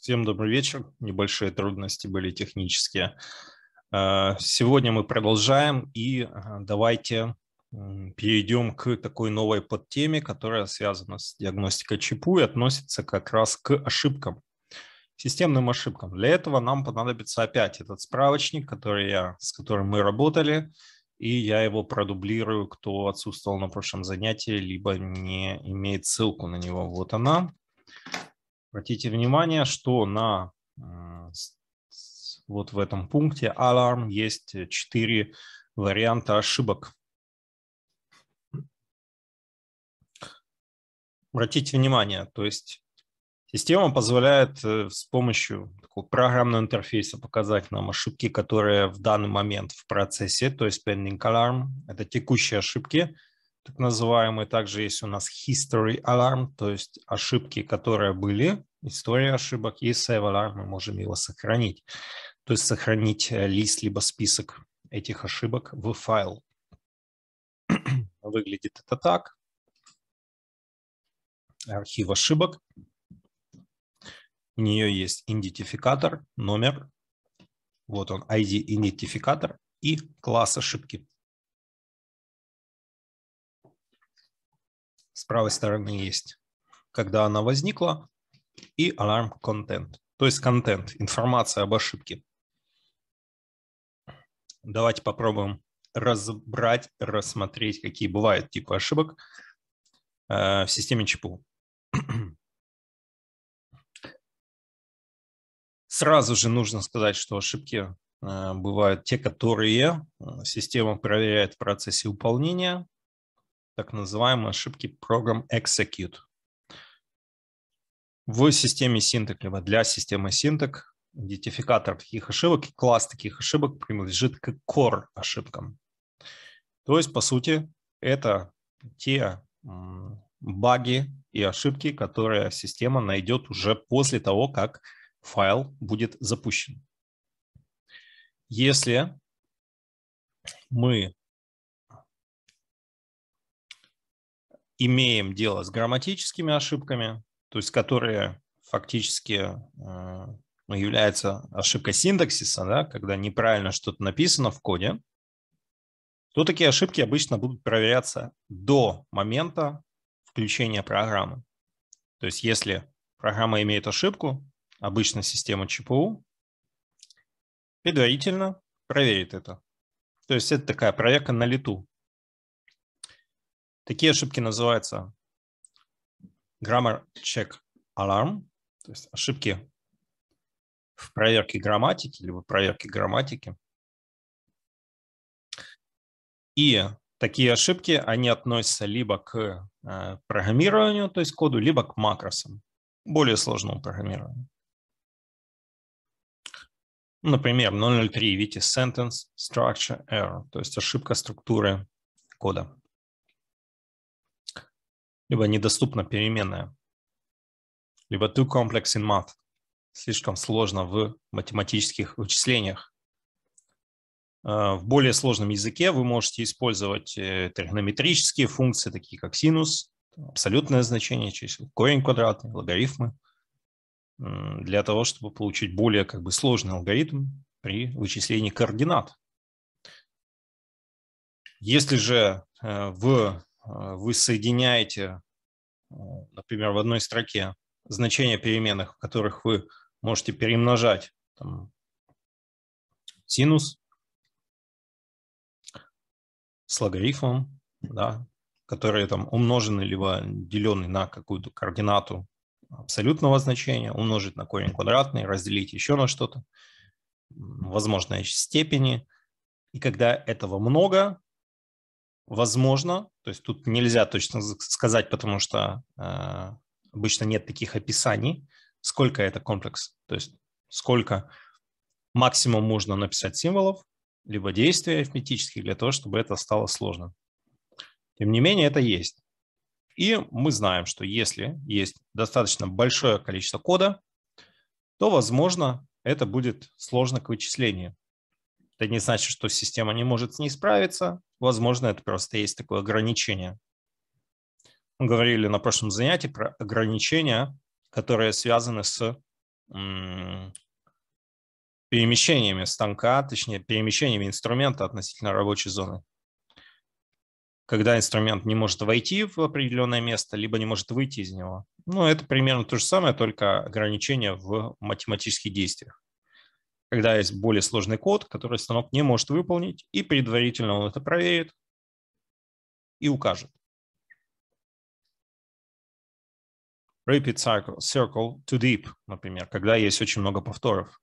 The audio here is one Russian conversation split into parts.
Всем добрый вечер. Небольшие трудности были технические. Э, сегодня мы продолжаем и а, давайте перейдем к такой новой подтеме, которая связана с диагностикой ЧПУ и относится как раз к ошибкам, системным ошибкам. Для этого нам понадобится опять этот справочник, который я, с которым мы работали, и я его продублирую, кто отсутствовал на прошлом занятии, либо не имеет ссылку на него. Вот она. Обратите внимание, что на э, вот в этом пункте alarm есть четыре варианта ошибок. Обратите внимание, то есть система позволяет э, с помощью такого программного интерфейса показать нам ошибки, которые в данный момент в процессе, то есть pending alarm, это текущие ошибки, так называемый. Также есть у нас history alarm, то есть ошибки, которые были, история ошибок, и save alarm, мы можем его сохранить. То есть сохранить э, лист либо список этих ошибок в файл. Выглядит это так. Архив ошибок. У нее есть идентификатор, номер. Вот он, ID-идентификатор и класс ошибки. с правой стороны есть, когда она возникла, и alarm content, то есть контент, информация об ошибке. Давайте попробуем разобрать, рассмотреть, какие бывают типы ошибок э, в системе ЧПУ. Сразу же нужно сказать, что ошибки э, бывают те, которые э, система проверяет в процессе выполнения, так называемые ошибки Program Execute. В системе синтек, либо для системы синтек, идентификатор таких ошибок и класс таких ошибок принадлежит к core ошибкам. То есть, по сути, это те баги и ошибки, которые система найдет уже после того, как файл будет запущен. Если мы имеем дело с грамматическими ошибками, то есть которые фактически э, ну, является ошибка синтаксиса, да, когда неправильно что-то написано в коде, то такие ошибки обычно будут проверяться до момента включения программы. То есть если программа имеет ошибку, обычно система ЧПУ предварительно проверит это. То есть это такая проверка на лету. Такие ошибки называются grammar check alarm, то есть ошибки в проверке грамматики, либо проверке грамматики. И такие ошибки, они относятся либо к э, программированию, то есть коду, либо к макросам, более сложному программированию. Например, 003, видите, sentence structure error, то есть ошибка структуры кода либо недоступна переменная, либо too complex in math, слишком сложно в математических вычислениях. Э, в более сложном языке вы можете использовать э, тригонометрические функции, такие как синус, абсолютное значение чисел, корень квадратный, логарифмы, для того, чтобы получить более как бы, сложный алгоритм при вычислении координат. Если же э, в а, вы соединяете, а, например, в одной строке значения переменных, в которых вы можете перемножать там, синус с логарифмом, да, которые там умножены либо делены на какую-то координату абсолютного значения, умножить на корень квадратный, разделить еще на что-то, возможные степени. И когда этого много, возможно, то есть тут нельзя точно сказать, потому что э, обычно нет таких описаний, сколько это комплекс. То есть сколько максимум можно написать символов, либо действий арифметических для того, чтобы это стало сложным. Тем не менее, это есть. И мы знаем, что если есть достаточно большое количество кода, то, возможно, это будет сложно к вычислению. Это не значит, что система не может с ней справиться. Возможно, это просто есть такое ограничение. Мы говорили на прошлом занятии про ограничения, которые связаны с перемещениями станка, точнее, перемещениями инструмента относительно рабочей зоны. Когда инструмент не может войти в определенное место, либо не может выйти из него. Ну, это примерно то же самое, только ограничение в математических действиях когда есть более сложный код, который станок не может выполнить, и предварительно он это проверит и укажет. Repeat cycle, circle to deep, например, когда есть очень много повторов.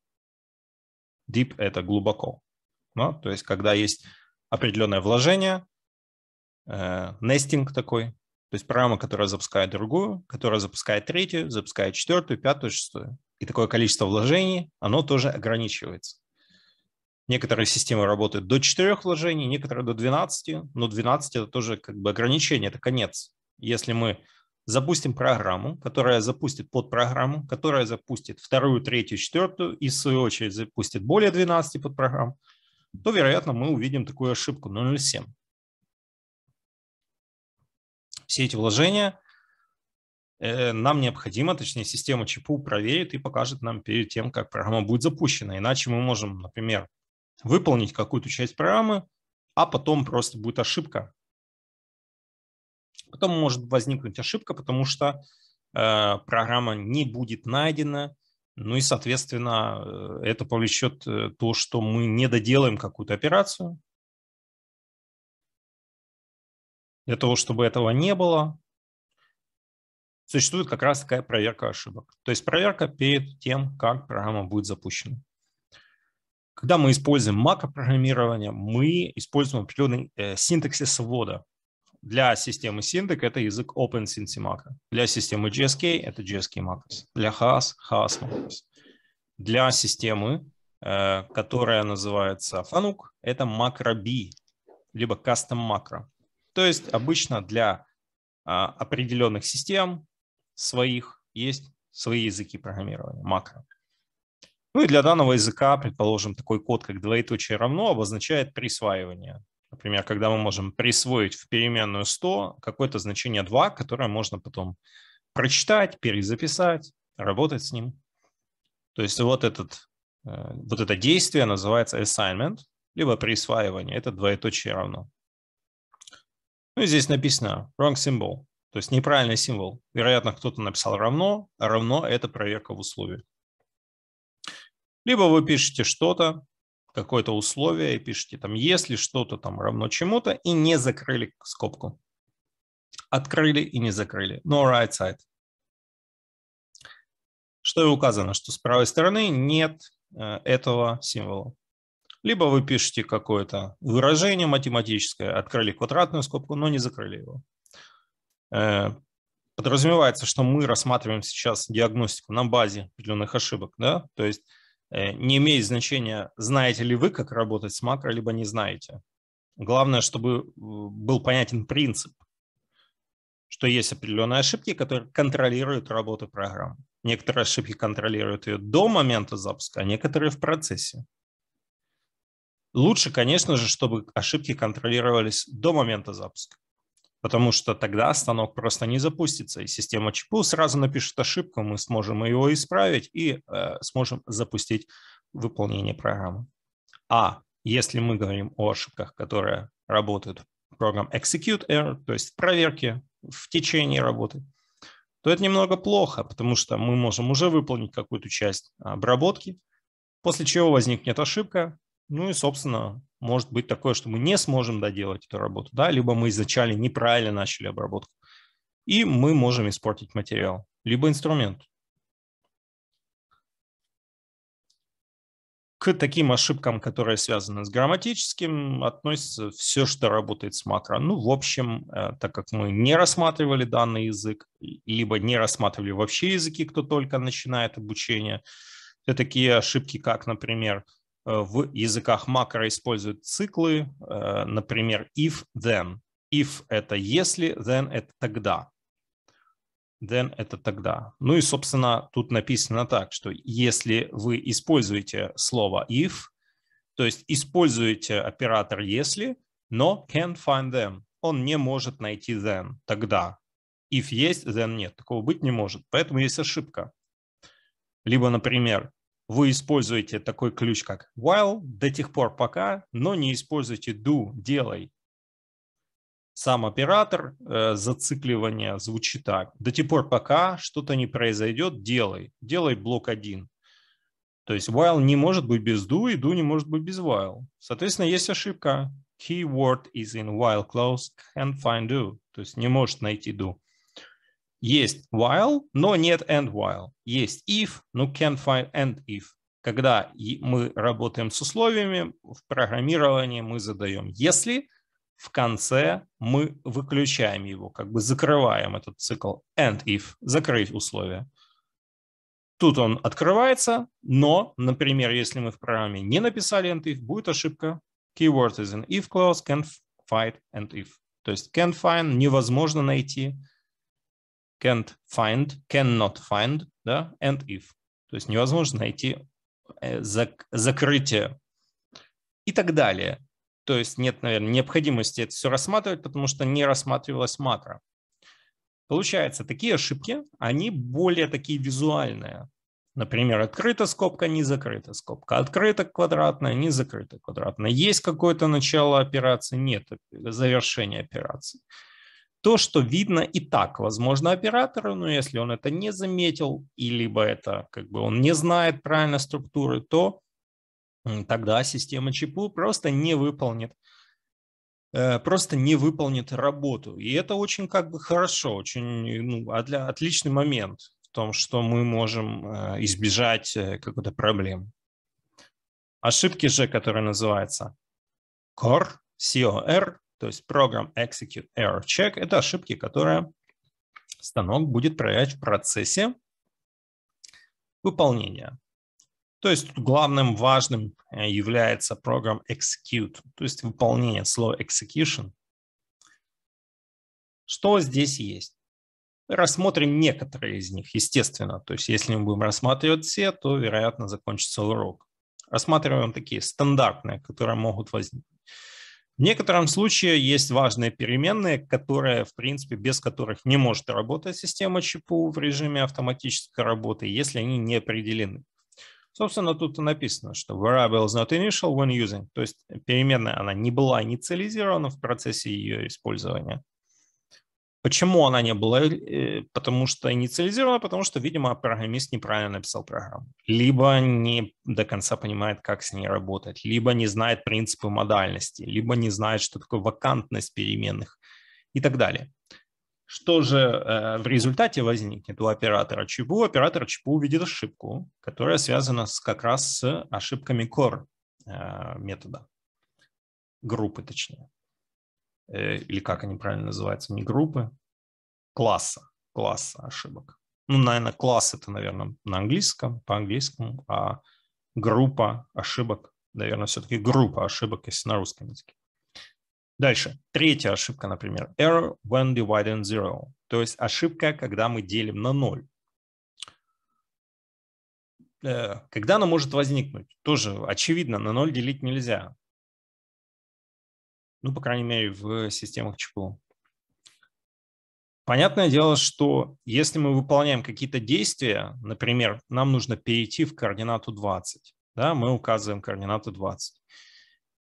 Deep – это глубоко. Ну, то есть, когда есть определенное вложение, нестинг э, такой, то есть программа, которая запускает другую, которая запускает третью, запускает четвертую, пятую, шестую и такое количество вложений, оно тоже ограничивается. Некоторые системы работают до 4 вложений, некоторые до 12, но 12 это тоже как бы ограничение, это конец. Если мы запустим программу, которая запустит подпрограмму, которая запустит вторую, третью, четвертую и в свою очередь запустит более 12 подпрограмм, то, вероятно, мы увидим такую ошибку 0,7. Все эти вложения Э, нам необходимо, точнее, система ЧПУ проверит и покажет нам перед тем, как программа будет запущена. Иначе мы можем, например, выполнить какую-то часть программы, а потом просто будет ошибка. Потом может возникнуть ошибка, потому что э, программа не будет найдена, ну и, соответственно, э, это повлечет э, то, что мы не доделаем какую-то операцию. Для того, чтобы этого не было, существует как раз такая проверка ошибок. То есть проверка перед тем, как программа будет запущена. Когда мы используем макропрограммирование, мы используем определенный э, синтаксис ввода. Для системы синтек это язык OpenSynSimac. Для системы GSK это GSK macros. Для HAS – HAS macros. Для системы, э, которая называется FANUC, это MacroB, либо Custom Macro. То есть обычно для а, определенных систем, своих есть свои языки программирования, макро. Ну и для данного языка, предположим, такой код, как двоеточие равно, обозначает присваивание. Например, когда мы можем присвоить в переменную 100 какое-то значение 2, которое можно потом прочитать, перезаписать, работать с ним. То есть вот, этот, э, вот это действие называется assignment, либо присваивание, это двоеточие равно. Ну и здесь написано wrong symbol. То есть неправильный символ. Вероятно, кто-то написал равно, а равно – это проверка в условии. Либо вы пишете что-то, какое-то условие, и пишете там, если что-то там равно чему-то, и не закрыли скобку. Открыли и не закрыли. No right side. Что и указано, что с правой стороны нет э, этого символа. Либо вы пишете какое-то выражение математическое, открыли квадратную скобку, но не закрыли его. Э, подразумевается, что мы рассматриваем сейчас диагностику на базе определенных ошибок, да, то есть э, не имеет значения, знаете ли вы, как работать с макро, либо не знаете. Главное, чтобы э, был понятен принцип, что есть определенные ошибки, которые контролируют работу программы. Некоторые ошибки контролируют ее до момента запуска, а некоторые в процессе. Лучше, конечно же, чтобы ошибки контролировались до момента запуска потому что тогда станок просто не запустится, и система ЧПУ сразу напишет ошибку, мы сможем его исправить и э, сможем запустить выполнение программы. А если мы говорим о ошибках, которые работают программ execute error, то есть проверки в течение работы, то это немного плохо, потому что мы можем уже выполнить какую-то часть обработки, после чего возникнет ошибка, ну и, собственно, может быть такое, что мы не сможем доделать эту работу, да, либо мы изначально неправильно начали обработку, и мы можем испортить материал, либо инструмент. К таким ошибкам, которые связаны с грамматическим, относится все, что работает с макро. Ну, в общем, э, так как мы не рассматривали данный язык, либо не рассматривали вообще языки, кто только начинает обучение, это такие ошибки, как, например, Э, в языках макро используют циклы, э, например, if, then. If – это если, then – это тогда. Then – это тогда. Ну и, собственно, тут написано так, что если вы используете слово if, то есть используете оператор если, но can't find them, он не может найти then, тогда. If есть, then нет. Такого быть не может. Поэтому есть ошибка. Либо, например, вы используете такой ключ, как while, до тех пор пока, но не используйте do, делай. Сам оператор э, зацикливания звучит так. До тех пор пока что-то не произойдет, делай. Делай блок один. То есть while не может быть без do, и do не может быть без while. Соответственно, есть ошибка. Keyword is in while clause can't find do. То есть не может найти do. Есть while, но нет end while. Есть if, но can't find end if. Когда мы работаем с условиями, в программировании мы задаем если, в конце мы выключаем его, как бы закрываем этот цикл and if, закрыть условие. Тут он открывается, но, например, если мы в программе не написали and if, будет ошибка. Keyword is an if clause, can't find and if. То есть can't find невозможно найти, can't find, cannot find, да, and if. То есть невозможно найти э, зак закрытие и так далее. То есть нет, наверное, необходимости это все рассматривать, потому что не рассматривалась матра. Получается, такие ошибки, они более такие визуальные. Например, открыта скобка, не закрыта скобка. Открыта квадратная, не закрыта квадратная. Есть какое-то начало операции, нет завершения операции то, что видно и так, возможно, оператору, но если он это не заметил, и либо это как бы он не знает правильно структуры, то тогда система ЧПУ просто не выполнит э, просто не выполнит работу. И это очень как бы хорошо, очень ну, отличный момент в том, что мы можем э, избежать э, какой-то проблем. Ошибки же, которые называются Core C O R то есть Program Execute Error Check, это ошибки, которые станок будет проверять в процессе выполнения. То есть главным важным э, является Program Execute, то есть выполнение, slow execution. Что здесь есть? Рассмотрим некоторые из них, естественно. То есть если мы будем рассматривать все, то, вероятно, закончится урок. Рассматриваем такие стандартные, которые могут возникнуть в некотором случае есть важные переменные, которые, в принципе, без которых не может работать система ЧПУ в режиме автоматической работы, если они не определены. Собственно, тут и написано, что variable is not initial when using, то есть переменная она не была инициализирована в процессе ее использования. Почему она не была? Э, потому что инициализирована, потому что, видимо, программист неправильно написал программу. Либо не до конца понимает, как с ней работать, либо не знает принципы модальности, либо не знает, что такое вакантность переменных и так далее. Что же э, в результате возникнет у оператора ЧПУ? Оператор ЧПУ увидит ошибку, которая связана с, как раз с ошибками core э, метода, группы точнее. Э, или как они правильно называются, не группы, класса, класса ошибок. Ну, наверное, класс это, наверное, на английском, по-английскому, а группа ошибок, наверное, все-таки группа ошибок, если на русском языке. Дальше. Третья ошибка, например, error when divided zero, то есть ошибка, когда мы делим на ноль. Э, когда она может возникнуть? Тоже очевидно, на ноль делить нельзя ну, по крайней мере, в системах ЧПУ. Понятное дело, что если мы выполняем какие-то действия, например, нам нужно перейти в координату 20, да, мы указываем координату 20.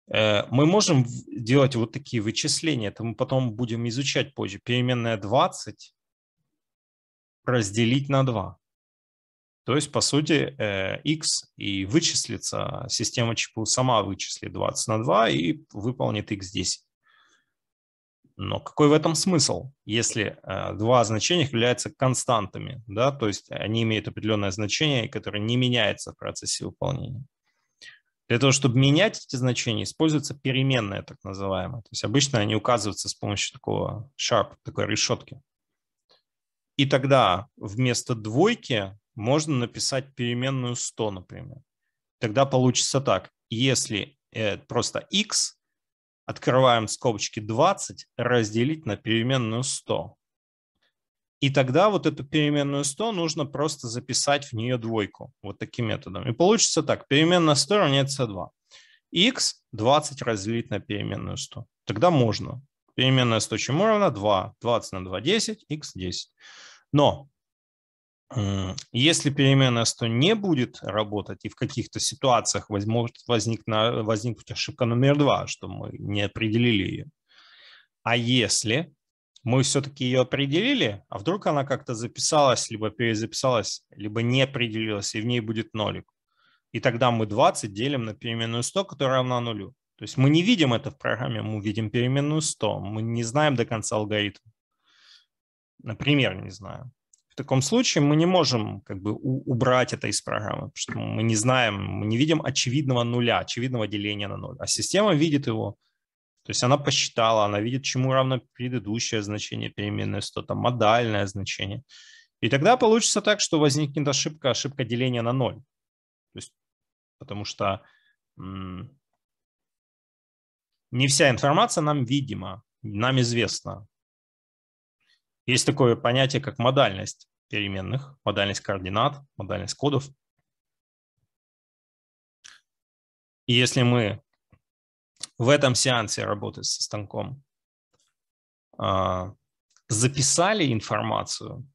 Э, мы можем делать вот такие вычисления, это мы потом будем изучать позже. Переменная 20 разделить на 2. То есть, по сути, x э, и вычислится, система ЧПУ сама вычислит 20 на 2 и выполнит x10. Но какой в этом смысл, если э, два значения являются константами, да, то есть они имеют определенное значение, которое не меняется в процессе выполнения. Для того, чтобы менять эти значения, используется переменная, так называемая. То есть обычно они указываются с помощью такого sharp, такой решетки. И тогда вместо двойки можно написать переменную 100, например. Тогда получится так. Если э, просто x, открываем скобочки 20, разделить на переменную 100. И тогда вот эту переменную 100 нужно просто записать в нее двойку вот таким методом. И получится так. Переменная 100 равняется 2. x 20 разделить на переменную 100. Тогда можно. Переменная 100 чему равна? 2. 20 на 2 – 10, x – 10. Но если переменная 100 не будет работать, и в каких-то ситуациях может возникна, возникнуть ошибка номер два, что мы не определили ее. А если мы все-таки ее определили, а вдруг она как-то записалась, либо перезаписалась, либо не определилась, и в ней будет нолик. И тогда мы 20 делим на переменную 100, которая равна нулю. То есть мы не видим это в программе, мы видим переменную 100, мы не знаем до конца алгоритм. Например, не знаю в таком случае мы не можем как бы убрать это из программы, потому что мы не знаем, мы не видим очевидного нуля, очевидного деления на ноль, а система видит его. То есть она посчитала, она видит, чему равно предыдущее значение переменной, что то модальное значение. И тогда получится так, что возникнет ошибка, ошибка деления на ноль. То есть, потому что не вся информация нам видима, нам известна. Есть такое понятие, как модальность переменных, модальность координат, модальность кодов. И если мы в этом сеансе работы со станком а, записали информацию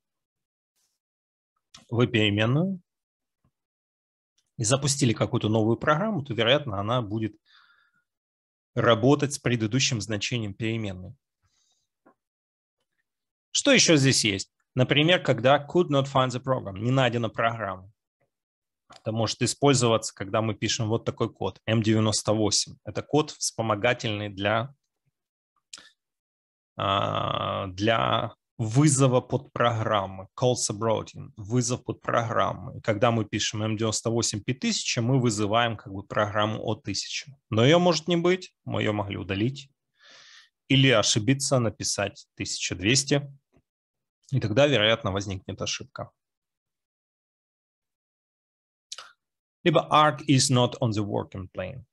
в переменную и запустили какую-то новую программу, то, вероятно, она будет работать с предыдущим значением переменной. Что еще здесь есть? Например, когда could not find the program, не найдена программа. Это может использоваться, когда мы пишем вот такой код, M98. Это код вспомогательный для, а, для вызова под программы, call subroutine, вызов под программы. когда мы пишем M98 5000, мы вызываем как бы программу от 1000. Но ее может не быть, мы ее могли удалить или ошибиться, написать 1200, и тогда, вероятно, возникнет ошибка. Либо arc is not on the working plane,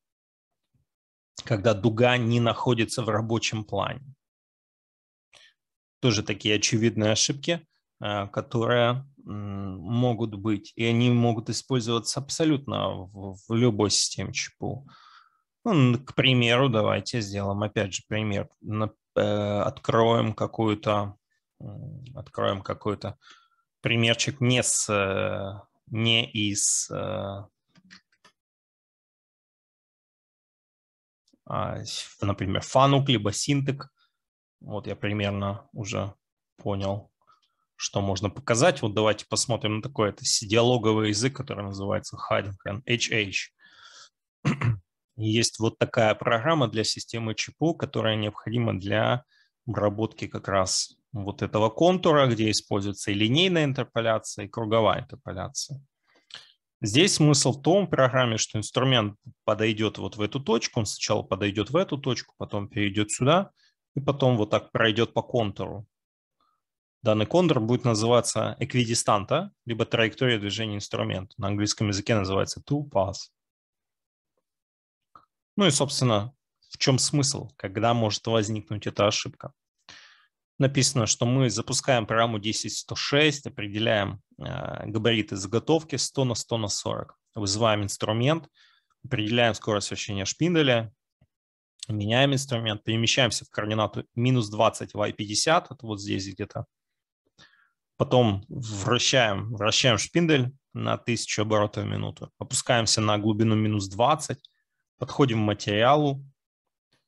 когда дуга не находится в рабочем плане. Тоже такие очевидные ошибки, э, которые могут быть, и они могут использоваться абсолютно в, любой системе ЧПУ. Ну, к примеру, давайте сделаем опять же пример. Э, откроем какую-то откроем какой-то примерчик не с э, не из э, а, например, фанук, либо синтек. Вот я примерно уже понял, что можно показать. Вот давайте посмотрим на такой это диалоговый язык, который называется Haddington, HH. есть вот такая программа для системы ЧПУ, которая необходима для обработки как раз вот этого контура, где используется и линейная интерполяция, и круговая интерполяция. Здесь смысл в том программе, что инструмент подойдет вот в эту точку, он сначала подойдет в эту точку, потом перейдет сюда, и потом вот так пройдет по контуру. Данный контур будет называться эквидистанта, либо траектория движения инструмента. На английском языке называется two pass. Ну и, собственно, в чем смысл, когда может возникнуть эта ошибка? Написано, что мы запускаем программу 10.106, определяем э, габариты заготовки 100 на 100 на 40, вызываем инструмент, определяем скорость вращения шпинделя, меняем инструмент, перемещаемся в координату минус 20 y50, это вот здесь где-то. Потом вращаем, вращаем шпиндель на 1000 оборотов в минуту, опускаемся на глубину минус 20, подходим к материалу,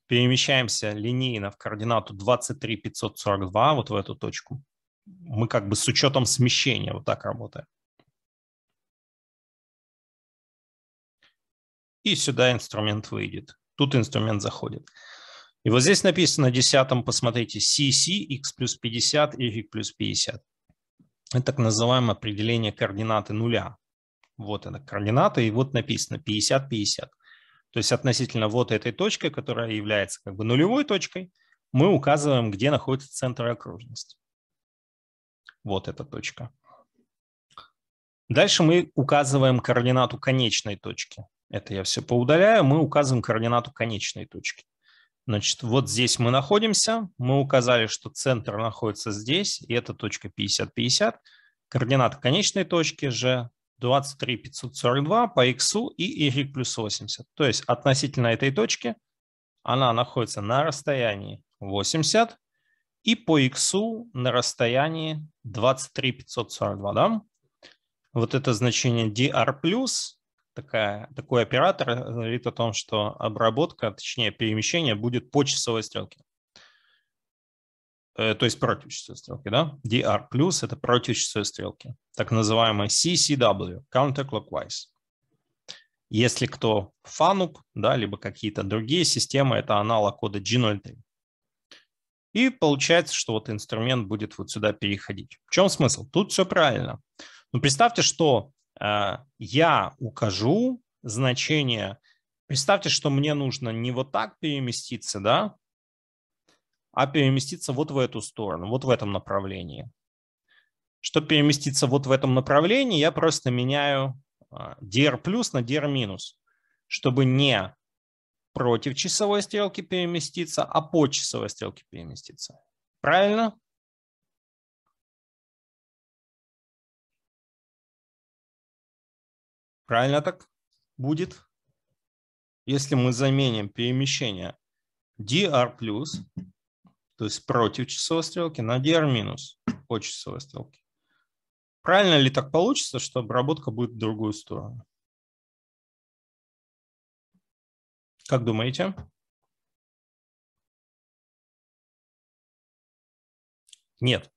перемещаемся линейно в координату 23542, вот в эту точку. Мы как бы с учетом смещения вот так работаем. И сюда инструмент выйдет. Тут инструмент заходит. И вот здесь написано в десятом, посмотрите, CC, x плюс 50, y плюс 50. Это так называемое определение координаты нуля. Вот это координата, и вот написано 50-50. То есть относительно вот этой точки, которая является как бы нулевой точкой, мы указываем, где находится центр окружности. Вот эта точка. Дальше мы указываем координату конечной точки. Это я все поудаляю. Мы указываем координату конечной точки. Значит, вот здесь мы находимся. Мы указали, что центр находится здесь, и это точка 50-50. Координата конечной точки же 23 542 по x и y плюс 80. То есть относительно этой точки она находится на расстоянии 80 и по x на расстоянии 23 542. Да? Вот это значение dr+, такая, такой оператор говорит о том, что обработка, точнее перемещение будет по часовой стрелке. Э, то есть против часовой стрелки, да? DR плюс – это против часовой стрелки, так называемая CCW, counterclockwise. Если кто фанук, да, либо какие-то другие системы, это аналог кода G03. И получается, что вот инструмент будет вот сюда переходить. В чем смысл? Тут все правильно. Но представьте, что э, я укажу значение. Представьте, что мне нужно не вот так переместиться, да, а переместиться вот в эту сторону, вот в этом направлении. Чтобы переместиться вот в этом направлении, я просто меняю а, dr плюс на dr минус, чтобы не против часовой стрелки переместиться, а по часовой стрелке переместиться. Правильно? Правильно так будет? Если мы заменим перемещение dr плюс то есть против часовой стрелки, на DR минус по часовой стрелке. Правильно ли так получится, что обработка будет в другую сторону? Как думаете? Нет.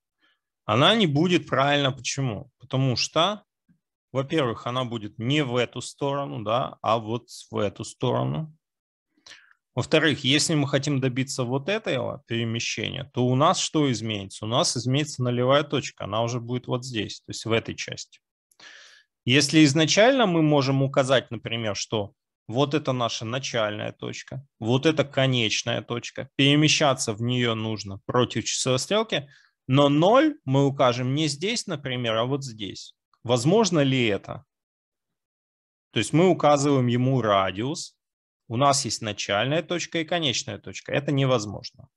Она не будет правильно. Почему? Потому что, во-первых, она будет не в эту сторону, да, а вот в эту сторону. Во-вторых, если мы хотим добиться вот этого перемещения, то у нас что изменится? У нас изменится нулевая точка, она уже будет вот здесь, то есть в этой части. Если изначально мы можем указать, например, что вот это наша начальная точка, вот это конечная точка, перемещаться в нее нужно против часовой стрелки, но ноль мы укажем не здесь, например, а вот здесь. Возможно ли это? То есть мы указываем ему радиус, у нас есть начальная точка и конечная точка. Это невозможно.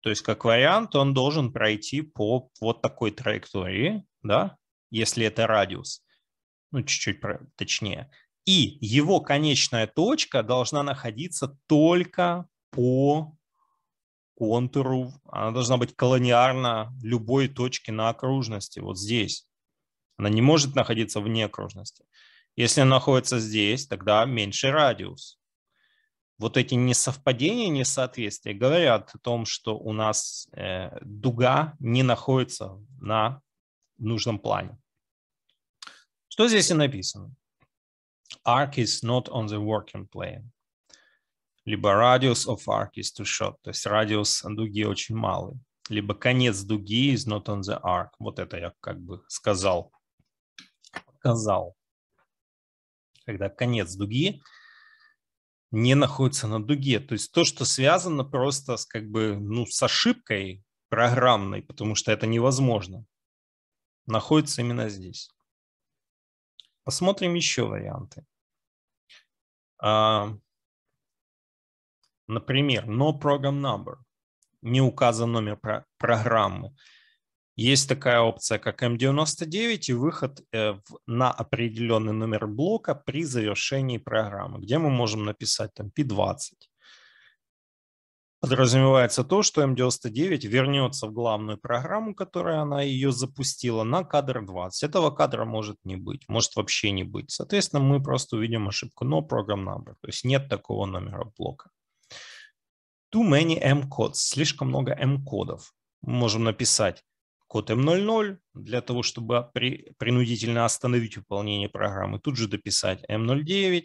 То есть, как вариант, он должен пройти по вот такой траектории, да, если это радиус, ну, чуть-чуть точнее. И его конечная точка должна находиться только по контуру, она должна быть колониарна любой точке на окружности, вот здесь. Она не может находиться вне окружности. Если он находится здесь, тогда меньше радиус. Вот эти несовпадения, несоответствия говорят о том, что у нас э, дуга не находится на нужном плане. Что здесь и написано? Arc is not on the working plane. Либо radius of arc is too short, то есть радиус дуги очень малый. Либо конец дуги is not on the arc. Вот это я как бы сказал, показал когда конец дуги не находится на дуге. То есть то, что связано просто с как бы, ну, с ошибкой программной, потому что это невозможно, находится именно здесь. Посмотрим еще варианты. А, например, no program number. Не указан номер про- программы. Есть такая опция, как M99 и выход э, на определенный номер блока при завершении программы, где мы можем написать там P20. Подразумевается то, что M99 вернется в главную программу, которая она ее запустила, на кадр 20. Этого кадра может не быть, может вообще не быть. Соответственно, мы просто увидим ошибку no program number, то есть нет такого номера блока. Too many M-codes, слишком много M-кодов. Мы можем написать код М00 для того, чтобы при, принудительно остановить выполнение программы, тут же дописать М09,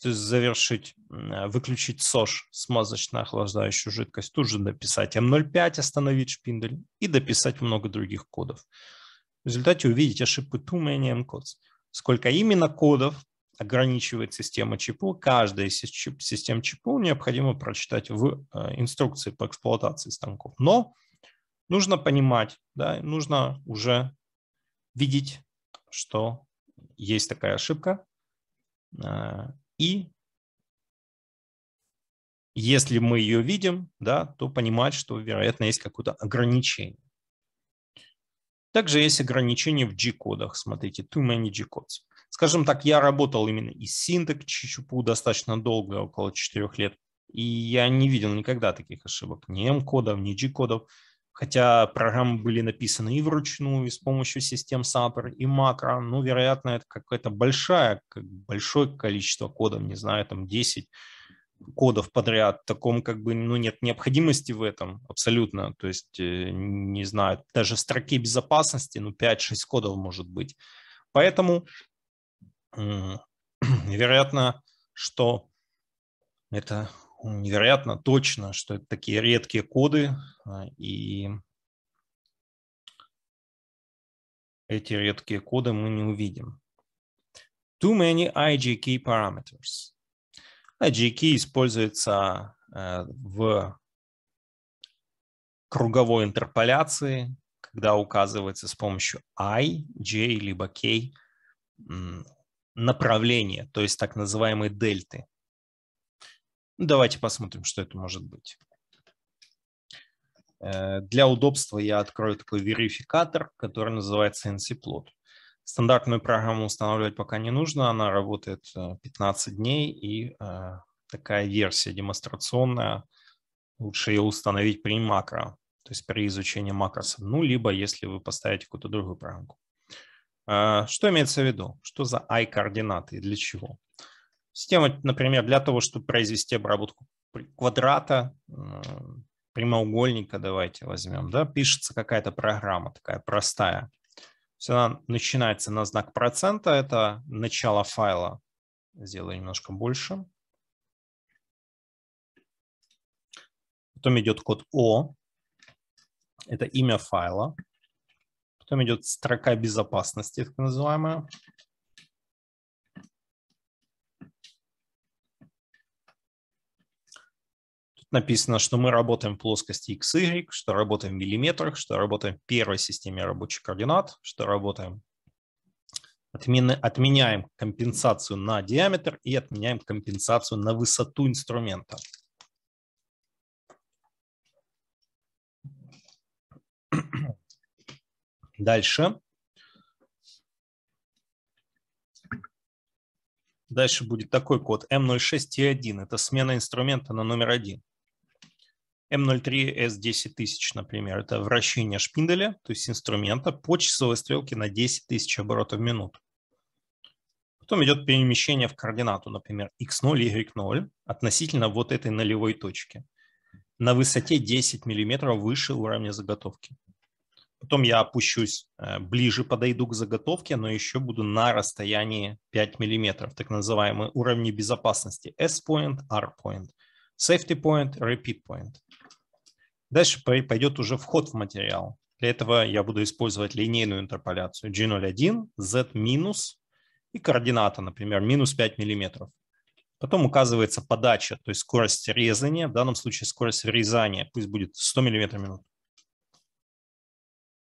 то есть завершить, э, выключить СОЖ, смазочно-охлаждающую жидкость, тут же дописать М05, остановить шпиндель и дописать много других кодов. В результате увидите ошибку too many M-codes. Сколько именно кодов ограничивает система ЧПУ, каждая из систем ЧПУ необходимо прочитать в э, инструкции по эксплуатации станков. Но нужно понимать, да, нужно уже видеть, что есть такая ошибка. А, и если мы ее видим, да, то понимать, что, вероятно, есть какое-то ограничение. Также есть ограничения в G-кодах. Смотрите, too many G-codes. Скажем так, я работал именно из синтек Чичупу достаточно долго, около 4 лет, и я не видел никогда таких ошибок, ни M-кодов, ни G-кодов хотя программы были написаны и вручную, и с помощью систем SAPR, и макро, ну, вероятно, это какое-то большое, большое количество кодов, не знаю, там 10 кодов подряд, таком как бы, ну, нет необходимости в этом абсолютно, то есть, э, не знаю, даже в строке безопасности, ну, 5-6 кодов может быть. Поэтому, вероятно, что это невероятно точно, что это такие редкие коды, а, и эти редкие коды мы не увидим. Too many IGK parameters. IGK используется э, в круговой интерполяции, когда указывается с помощью I, J либо K направление, то есть так называемые дельты. Ну, давайте посмотрим, что это может быть. Э, для удобства я открою такой верификатор, который называется NCPlot. Стандартную программу устанавливать пока не нужно, она работает 15 э, дней, и э, такая версия демонстрационная, лучше ее установить при макро, то есть при изучении макросов, ну, либо если вы поставите какую-то другую программу. Что имеется в виду? Что за i-координаты и для чего? Система, например, для того, чтобы произвести обработку квадрата, э, прямоугольника давайте возьмем, да, пишется какая-то программа такая простая. Все она начинается на знак процента, это начало файла. Сделаю немножко больше. Потом идет код O, это имя файла. Потом идет строка безопасности, так называемая. написано, что мы работаем в плоскости x, y, что работаем в миллиметрах, что работаем в первой системе рабочих координат, что работаем отмены, отменяем компенсацию на диаметр и отменяем компенсацию на высоту инструмента. Дальше. Дальше будет такой код M06T1. Это смена инструмента на номер 1 м 03 s 10000 например, это вращение шпинделя, то есть инструмента, по часовой стрелке на 10 тысяч оборотов в минуту. Потом идет перемещение в координату, например, x0, y0 относительно вот этой нулевой точки на высоте 10 мм выше уровня заготовки. Потом я опущусь, э, ближе подойду к заготовке, но еще буду на расстоянии 5 мм, так называемые уровни безопасности S-point, R-point safety point, repeat point. Дальше пойдет уже вход в материал. Для этого я буду использовать линейную интерполяцию G01, Z минус и координата, например, минус 5 миллиметров. Потом указывается подача, то есть скорость резания, в данном случае скорость резания пусть будет 100 в минуту.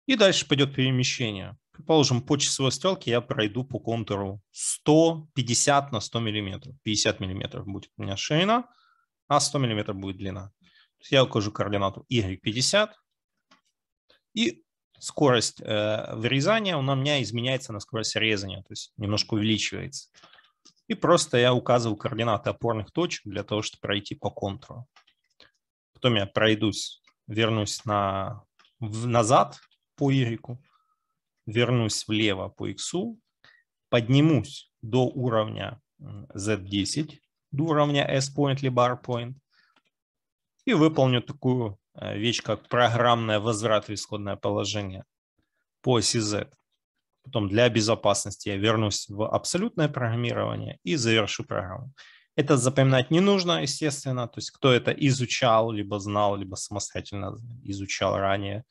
И дальше пойдет перемещение. Предположим, по часовой стрелке я пройду по контуру 150 на 100 миллиметров, 50 миллиметров будет у меня ширина, а 100 мм будет длина. Я укажу координату y50, и скорость э, вырезания у меня изменяется на скорость резания, то есть немножко увеличивается. И просто я указываю координаты опорных точек для того, чтобы пройти по контуру. Потом я пройдусь, вернусь на, в, назад по Y, вернусь влево по X, поднимусь до уровня Z10, уровня S-point либо R-point и выполню такую э, вещь, как программное возврат в исходное положение по оси Z. Потом для безопасности я вернусь в абсолютное программирование и завершу программу. Это запоминать не нужно, естественно. То есть кто это изучал, либо знал, либо самостоятельно изучал ранее,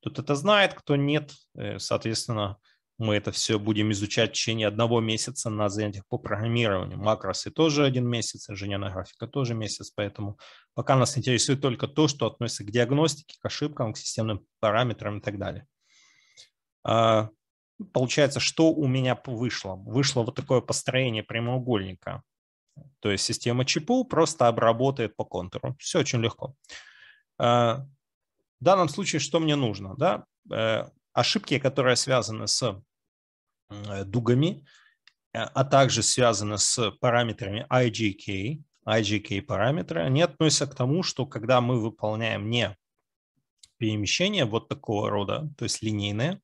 тот это знает. Кто нет, э, соответственно, мы это все будем изучать в течение одного месяца на занятиях по программированию. Макросы тоже один месяц, инженерная графика тоже месяц, поэтому пока нас интересует только то, что относится к диагностике, к ошибкам, к системным параметрам и так далее. А, получается, что у меня вышло? Вышло вот такое построение прямоугольника. То есть система ЧПУ просто обработает по контуру. Все очень легко. А, в данном случае что мне нужно? Да? Э, ошибки, которые связаны с Э, дугами, э, а также связано с параметрами IGK, IGK параметры, они относятся к тому, что когда мы выполняем не перемещение вот такого рода, то есть линейное,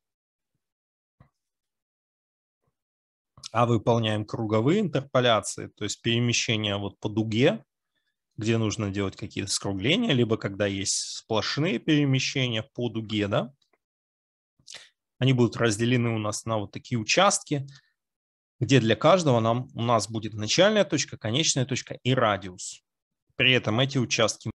а выполняем круговые интерполяции, то есть перемещение вот по дуге, где нужно делать какие-то скругления, либо когда есть сплошные перемещения по дуге, да, они будут разделены у нас на вот такие участки, где для каждого нам, у нас будет начальная точка, конечная точка и радиус. При этом эти участки